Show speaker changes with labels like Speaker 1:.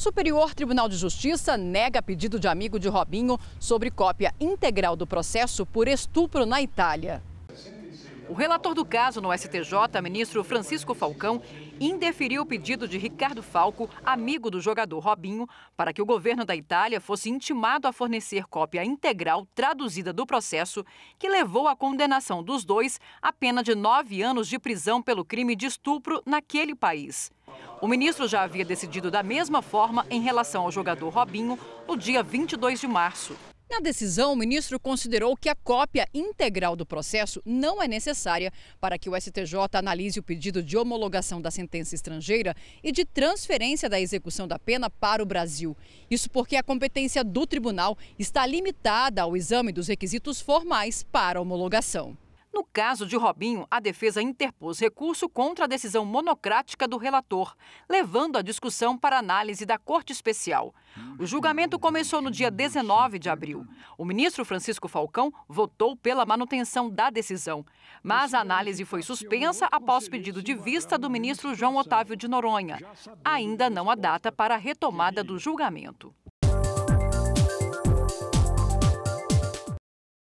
Speaker 1: Superior Tribunal de Justiça nega pedido de amigo de Robinho sobre cópia integral do processo por estupro na Itália. O relator do caso no STJ, ministro Francisco Falcão, indeferiu o pedido de Ricardo Falco, amigo do jogador Robinho, para que o governo da Itália fosse intimado a fornecer cópia integral traduzida do processo, que levou à condenação dos dois à pena de nove anos de prisão pelo crime de estupro naquele país. O ministro já havia decidido da mesma forma em relação ao jogador Robinho no dia 22 de março. Na decisão, o ministro considerou que a cópia integral do processo não é necessária para que o STJ analise o pedido de homologação da sentença estrangeira e de transferência da execução da pena para o Brasil. Isso porque a competência do tribunal está limitada ao exame dos requisitos formais para homologação. No caso de Robinho, a defesa interpôs recurso contra a decisão monocrática do relator, levando a discussão para análise da Corte Especial. O julgamento começou no dia 19 de abril. O ministro Francisco Falcão votou pela manutenção da decisão, mas a análise foi suspensa após pedido de vista do ministro João Otávio de Noronha. Ainda não há data para a retomada do julgamento.